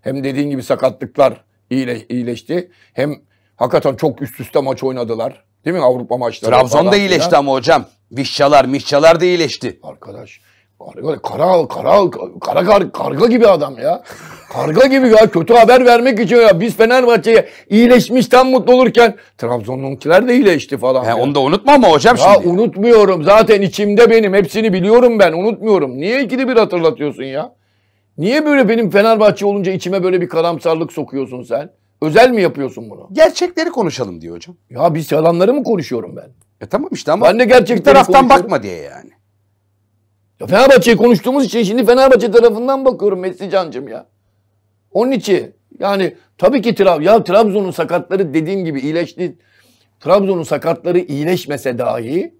Hem dediğin gibi sakatlıklar iyileşti. Hem hakikaten çok üst üste maç oynadılar. Değil mi Avrupa maçları? Trabzon da iyileşti falan. ama hocam. Vişçalar, Mişçalar da iyileşti. Arkadaş Kara, kara, kara, kara, karga gibi adam ya. Karga gibi ya. Kötü haber vermek için ya. Biz Fenerbahçe'ye iyileşmişten mutlu olurken Trabzon'unkiler de iyileşti falan. He, Onu da unutma ama hocam ya şimdi. unutmuyorum. Zaten içimde benim. Hepsini biliyorum ben. Unutmuyorum. Niye ikili bir hatırlatıyorsun ya? Niye böyle benim Fenerbahçe olunca içime böyle bir karamsarlık sokuyorsun sen? Özel mi yapıyorsun bunu? Gerçekleri konuşalım diyor hocam. Ya biz yalanları mı konuşuyorum ben? E tamam işte ama Ben de gerçekleri bir taraftan bakma diye yani. Ya Fenerbahçe'yi konuştuğumuz için şimdi Fenerbahçe tarafından bakıyorum Messi Can'cım ya. Onun için yani tabii ki Trab ya Trabzon'un sakatları dediğim gibi iyileşti. Trabzon'un sakatları iyileşmese dahi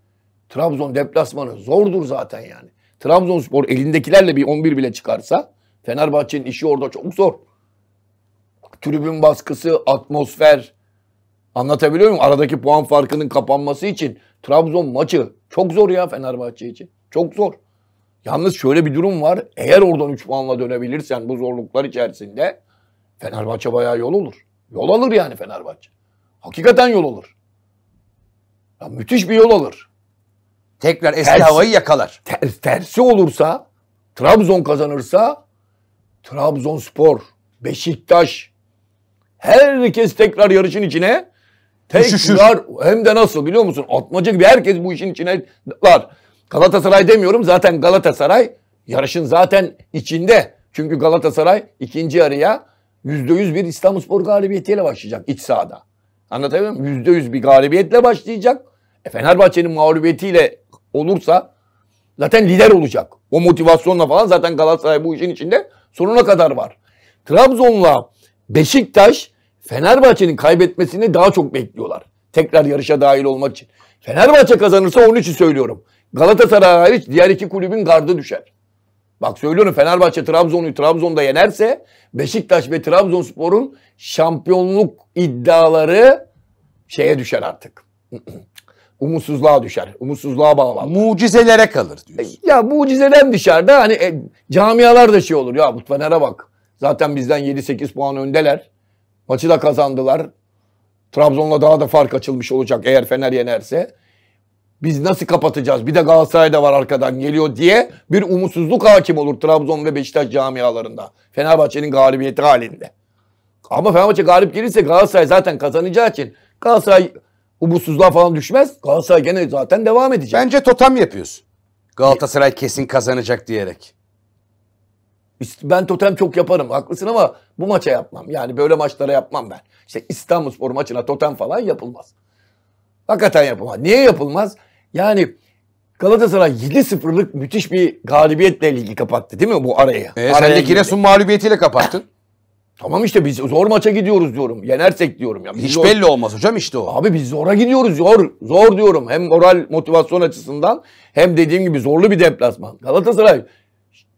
Trabzon deplasmanı zordur zaten yani. Trabzonspor elindekilerle bir 11 bile çıkarsa Fenerbahçe'nin işi orada çok zor. Tribün baskısı, atmosfer. Anlatabiliyor muyum? Aradaki puan farkının kapanması için Trabzon maçı çok zor ya Fenerbahçe için. Çok zor. Yalnız şöyle bir durum var. Eğer oradan 3 puanla dönebilirsen bu zorluklar içerisinde Fenerbahçe bayağı yol olur. Yol alır yani Fenerbahçe. Hakikaten yol olur. Ya müthiş bir yol alır. Tekrar eski tersi, havayı yakalar. Ter, tersi olursa, Trabzon kazanırsa Trabzonspor, Beşiktaş herkes tekrar yarışın içine tekrar hem de nasıl biliyor musun? Atmaca gibi herkes bu işin içine var. Galatasaray demiyorum zaten Galatasaray yarışın zaten içinde. Çünkü Galatasaray ikinci yarıya %100 bir İstanbulspor galibiyetiyle başlayacak iç sahada. Anlatabiliyor muyum? %100 bir galibiyetle başlayacak. E Fenerbahçe'nin mağlubiyetiyle olursa zaten lider olacak. O motivasyonla falan zaten Galatasaray bu işin içinde sonuna kadar var. Trabzon'la Beşiktaş Fenerbahçe'nin kaybetmesini daha çok bekliyorlar. Tekrar yarışa dahil olmak için. Fenerbahçe kazanırsa onun için söylüyorum. Galatasaray hariç diğer iki kulübün gardı düşer. Bak söylüyorum Fenerbahçe Trabzon'u Trabzon'da yenerse Beşiktaş ve Trabzonspor'un şampiyonluk iddiaları şeye düşer artık. umutsuzluğa düşer. Umutsuzluğa bağlar. Mucizelere kalır diyorsun. E, ya mucizeden dışarıda hani e, camialar da şey olur. Ya bu Fener'e bak. Zaten bizden 7-8 puan öndeler. Maçı da kazandılar. Trabzon'la daha da fark açılmış olacak eğer Fener yenerse. Biz nasıl kapatacağız? Bir de Galatasaray da var arkadan geliyor diye bir umutsuzluk hakim olur Trabzon ve Beşiktaş camialarında. Fenerbahçe'nin galibiyeti halinde. Ama Fenerbahçe galip gelirse Galatasaray zaten kazanacağı için Galatasaray umutsuzluğa falan düşmez. Galatasaray gene zaten devam edecek. Bence totem yapıyorsun. Galatasaray kesin kazanacak diyerek. Ben totem çok yaparım haklısın ama bu maça yapmam. Yani böyle maçlara yapmam ben. İşte İstanbul spor maçına totem falan yapılmaz. Hakikaten yapılmaz. Niye yapılmaz? Yani Galatasaray 7-0'lık müthiş bir galibiyetle ligi kapattı değil mi bu arayı? E, araya sen de Giresun mağlubiyetiyle kapattın. Tamam işte biz zor maça gidiyoruz diyorum. Yenersek diyorum. ya. Biz Hiç zor... belli olmaz hocam işte o. Abi biz zora gidiyoruz. Zor. Zor diyorum. Hem moral motivasyon açısından hem dediğim gibi zorlu bir deplasman. Galatasaray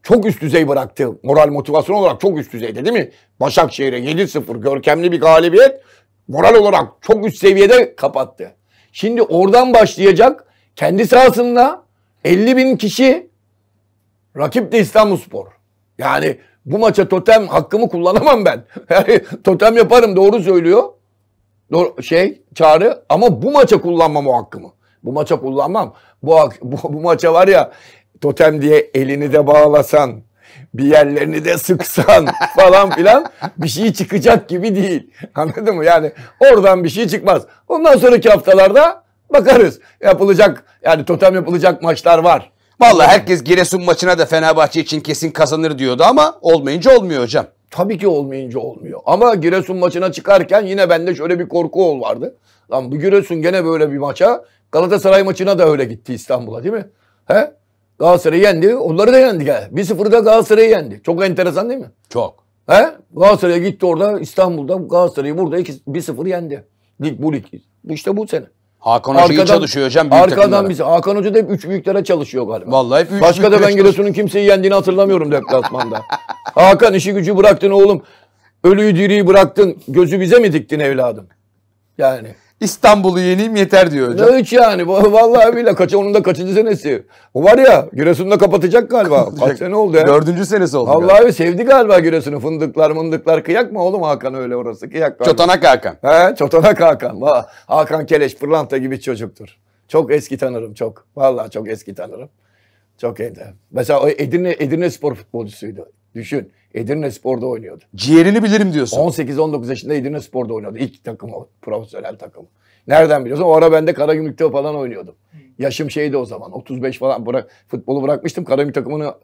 çok üst düzey bıraktı. Moral motivasyon olarak çok üst düzeyde değil mi? Başakşehir'e 7-0 görkemli bir galibiyet. Moral olarak çok üst seviyede kapattı. Şimdi oradan başlayacak. Kendi sahasında 50 bin kişi rakip de İstanbulspor. Yani bu maça totem hakkımı kullanamam ben. Yani totem yaparım doğru söylüyor. Doğru, şey çağrı ama bu maça kullanmam o hakkımı. Bu maça kullanmam. Bu, bu, bu maça var ya totem diye elini de bağlasan bir yerlerini de sıksan falan filan bir şey çıkacak gibi değil. Anladın mı? Yani oradan bir şey çıkmaz. Ondan sonraki haftalarda bakarız. Yapılacak yani totem yapılacak maçlar var. Valla herkes Giresun maçına da Fenerbahçe için kesin kazanır diyordu ama olmayınca olmuyor hocam. Tabii ki olmayınca olmuyor. Ama Giresun maçına çıkarken yine bende şöyle bir korku ol vardı. Lan bu Giresun gene böyle bir maça Galatasaray maçına da öyle gitti İstanbul'a değil mi? He? Galatasaray'ı yendi. Onları da yendi. Bir sıfırda Galatasaray'ı yendi. Çok enteresan değil mi? Çok. He? Galatasaray'a gitti orada İstanbul'da Galatasaray'ı burada iki bir sıfır yendi. Lig bu lig. İşte bu sene. Hakan Hoca iyi çalışıyor hocam büyük Arkadan takımlara. biz. Hakan Hoca da hep üç büyüklere çalışıyor galiba. Vallahi hep Başka büyüklere da ben Giresun'un kimseyi yendiğini hatırlamıyorum deplasmanda. Hakan işi gücü bıraktın oğlum. Ölüyü diriyi bıraktın. Gözü bize mi diktin evladım? Yani. İstanbul'u yeneyim yeter diyor hocam. Ne üç yani? Vallahi bile kaç, onun da kaçıncı senesi? O var ya da kapatacak galiba. Kapatacak. Kaç sene oldu ya? Dördüncü senesi oldu. Vallahi galiba. sevdi galiba Giresun'u. Fındıklar mındıklar kıyak mı oğlum Hakan öyle orası kıyak. Galiba. Çotanak Hakan. He çotanak Hakan. Hakan Keleş pırlanta gibi çocuktur. Çok eski tanırım çok. Vallahi çok eski tanırım. Çok iyi de. Mesela o Edirne, Edirne spor futbolcusuydu. Düşün. Edirne Spor'da oynuyordu. Ciğerini bilirim diyorsun. 18-19 yaşında Edirne Spor'da oynuyordu. İlk takım o. Profesyonel takım. Nereden biliyorsun? O ara ben de Karagümrük'te falan oynuyordum. Hmm. Yaşım şeydi o zaman. 35 falan bırak, futbolu bırakmıştım. Karagümrük takımını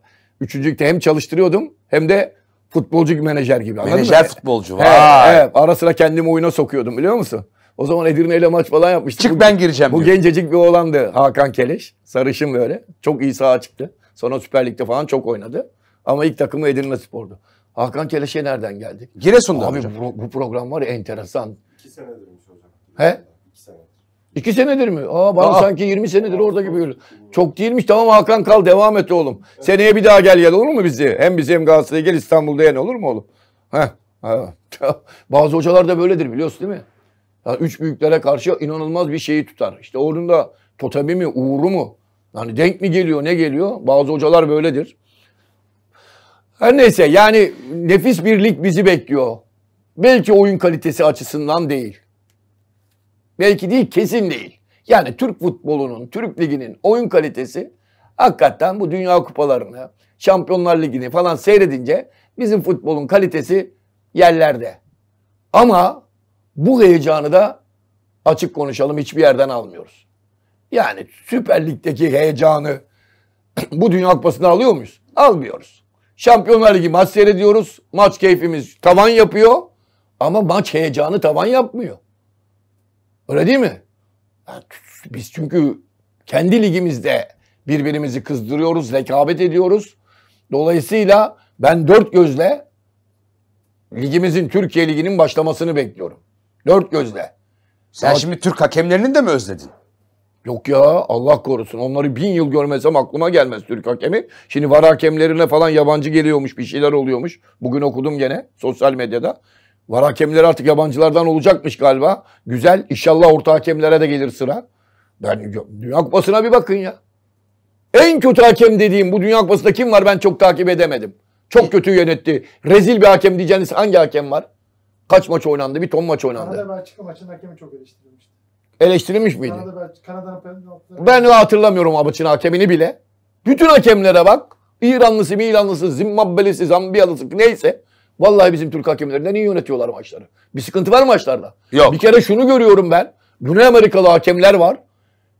3. ligde hem çalıştırıyordum hem de futbolcu menajer gibi. Anladın menajer mı? futbolcu. Vay. Evet, Ara sıra kendimi oyuna sokuyordum biliyor musun? O zaman Edirne ile maç falan yapmıştık. Çık bu, ben gireceğim. Bu diyor. gencecik bir oğlandı Hakan Keleş. Sarışın böyle. Çok iyi sağa çıktı. Sonra Süper Lig'de falan çok oynadı. Ama ilk takımı Edirne Spor'du. Hakan Keleş'e nereden geldi? Giresun'da Abi hocam. Bu, bu program var ya enteresan. İki senedirmiş hocam. He? İki senedir. İki senedir mi? Aa bana Aa. sanki 20 senedir Aa, orada gibi geliyor. Çok değilmiş. Tamam Hakan kal devam et oğlum. Evet. Seneye bir daha gel gel olur mu bizi? Hem bizi hem Galatasaray'a gel İstanbul'da yen olur mu oğlum? Heh. Ha. Bazı hocalar da böyledir biliyorsun değil mi? Ya üç büyüklere karşı inanılmaz bir şeyi tutar. İşte orunda da totemi mi, uğuru mu? Yani denk mi geliyor, ne geliyor? Bazı hocalar böyledir. Her neyse yani nefis birlik bizi bekliyor. Belki oyun kalitesi açısından değil. Belki değil kesin değil. Yani Türk futbolunun, Türk liginin oyun kalitesi hakikaten bu dünya kupalarını, Şampiyonlar Ligi'ni falan seyredince bizim futbolun kalitesi yerlerde. Ama bu heyecanı da açık konuşalım hiçbir yerden almıyoruz. Yani Süper Lig'deki heyecanı bu Dünya Kupası'nda alıyor muyuz? Almıyoruz. Şampiyonlar Ligi maç seyrediyoruz. Maç keyfimiz tavan yapıyor. Ama maç heyecanı tavan yapmıyor. Öyle değil mi? biz çünkü kendi ligimizde birbirimizi kızdırıyoruz, rekabet ediyoruz. Dolayısıyla ben dört gözle ligimizin Türkiye Ligi'nin başlamasını bekliyorum. Dört gözle. Sen Ama... şimdi Türk hakemlerinin de mi özledin? Yok ya Allah korusun onları bin yıl görmesem aklıma gelmez Türk hakemi. Şimdi var hakemlerine falan yabancı geliyormuş bir şeyler oluyormuş. Bugün okudum gene sosyal medyada. Var hakemler artık yabancılardan olacakmış galiba. Güzel inşallah orta hakemlere de gelir sıra. Ben Dünya Kupası'na bir bakın ya. En kötü hakem dediğim bu Dünya Kupası'nda kim var ben çok takip edemedim. Çok e- kötü yönetti. Rezil bir hakem diyeceğiniz hangi hakem var? Kaç maç oynandı? Bir ton maç oynandı. Fenerbahçe maçın hakemi çok eleştirilmişti. Eleştirilmiş miydi? Kanada, Kanada, ben hatırlamıyorum maçın hakemini bile. Bütün hakemlere bak. İranlısı, İranlısı, Zimbabwelisi, Zambiyalısı neyse. Vallahi bizim Türk hakemlerinden iyi yönetiyorlar maçları. Bir sıkıntı var mı maçlarda. Yok. Bir kere şunu görüyorum ben. Güney Amerikalı hakemler var.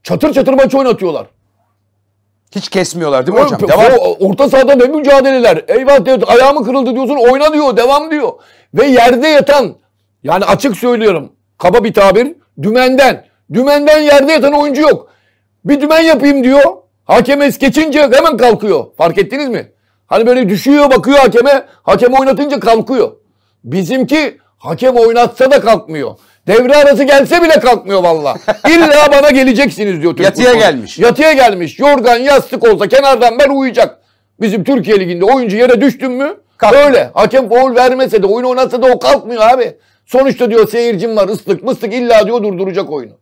Çatır çatır maç oynatıyorlar. Hiç kesmiyorlar değil mi hocam? Devam. Orta sahada ne mücadeleler. Eyvah diyor, ayağımı kırıldı diyorsun oyna diyor devam diyor. Ve yerde yatan yani açık söylüyorum kaba bir tabir dümenden Dümenden yerde yatan oyuncu yok. Bir dümen yapayım diyor. Hakeme es geçince hemen kalkıyor. Fark ettiniz mi? Hani böyle düşüyor bakıyor hakeme. Hakem oynatınca kalkıyor. Bizimki hakem oynatsa da kalkmıyor. Devre arası gelse bile kalkmıyor valla. İlla bana geleceksiniz diyor. Türk Yatıya futbolu. gelmiş. Yatıya gelmiş. Yorgan yastık olsa kenardan ben uyuyacak. Bizim Türkiye Ligi'nde oyuncu yere düştün mü? Kalkmıyor. Öyle. Hakem foul vermese de oyun oynatsa da o kalkmıyor abi. Sonuçta diyor seyircim var ıslık mıslık illa diyor durduracak oyunu.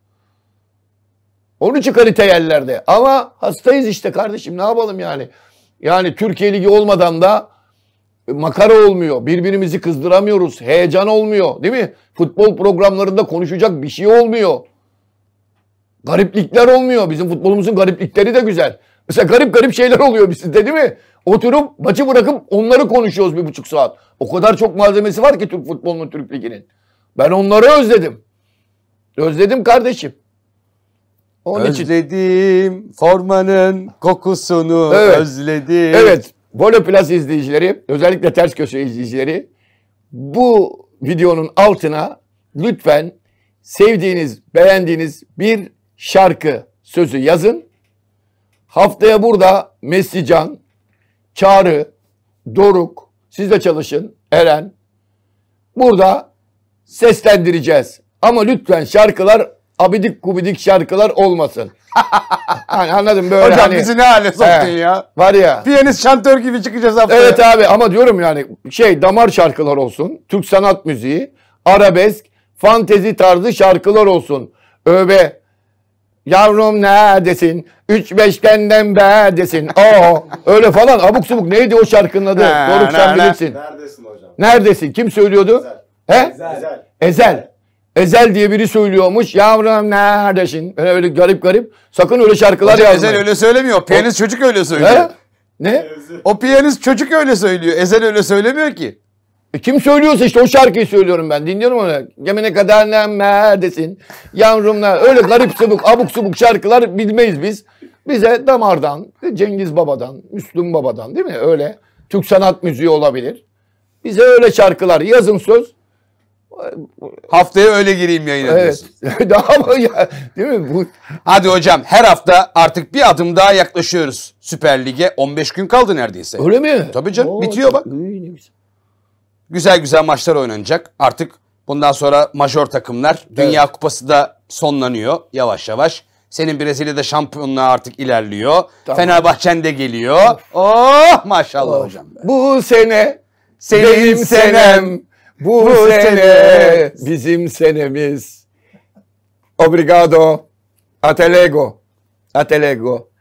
Onu için kalite yerlerde. Ama hastayız işte kardeşim ne yapalım yani. Yani Türkiye Ligi olmadan da e, makara olmuyor. Birbirimizi kızdıramıyoruz. Heyecan olmuyor değil mi? Futbol programlarında konuşacak bir şey olmuyor. Gariplikler olmuyor. Bizim futbolumuzun gariplikleri de güzel. Mesela garip garip şeyler oluyor bizde, değil mi? Oturup maçı bırakıp onları konuşuyoruz bir buçuk saat. O kadar çok malzemesi var ki Türk futbolunun, Türk liginin. Ben onları özledim. Özledim kardeşim. Onun özledim formanın kokusunu evet. özledim. Evet. Volo Plus izleyicileri, özellikle ters köşe izleyicileri bu videonun altına lütfen sevdiğiniz, beğendiğiniz bir şarkı sözü yazın. Haftaya burada Meslican, Çağrı, Doruk, siz de çalışın, Eren. Burada seslendireceğiz. Ama lütfen şarkılar abidik gubidik şarkılar olmasın. hani anladım böyle Hocam hani. bizi ne hale soktun ya. Var ya. Piyanist şantör gibi çıkacağız haftaya. Evet abi ama diyorum yani şey damar şarkılar olsun. Türk sanat müziği, arabesk, fantezi tarzı şarkılar olsun. Öbe. Yavrum neredesin? Üç beşkenden berdesin. Aa, öyle falan abuk subuk neydi o şarkının adı? Doruk sen bilirsin. Neredesin hocam? Neredesin? Kim söylüyordu? Ezel. He? Ezel. Ezel. Ezel diye biri söylüyormuş. Yavrum neredesin? Böyle böyle garip garip. Sakın öyle şarkılar Hocam yazmayın. Ezel öyle söylemiyor. Piyanist o... çocuk öyle söylüyor. He? Ne? O piyanist çocuk öyle söylüyor. Ezel öyle söylemiyor ki. E kim söylüyorsa işte o şarkıyı söylüyorum ben. Dinliyorum onu. Gemine kadar neredesin? Yavrum Yavrumlar. Öyle garip sabuk, abuk subuk şarkılar bilmeyiz biz. Bize damardan, Cengiz Baba'dan, Müslüm Baba'dan değil mi? Öyle. Türk sanat müziği olabilir. Bize öyle şarkılar yazın söz. Haftaya öyle gireyim yayına evet. diyorsun. Daha ya, değil mi? Bu... Hadi hocam her hafta artık bir adım daha yaklaşıyoruz. Süper Lig'e 15 gün kaldı neredeyse. Öyle mi? Tabii canım Oo, bitiyor bak. güzel. güzel maçlar oynanacak. Artık bundan sonra major takımlar evet. Dünya Kupası da sonlanıyor yavaş yavaş. Senin Brezilya'da şampiyonluğa artık ilerliyor. Tamam. Fenerbahçen de geliyor. Of. Oh maşallah of. Oh. hocam. Be. Bu sene senin, senin senem. senem. Bu sene bizim senemiz. Obrigado. Até logo. Até logo.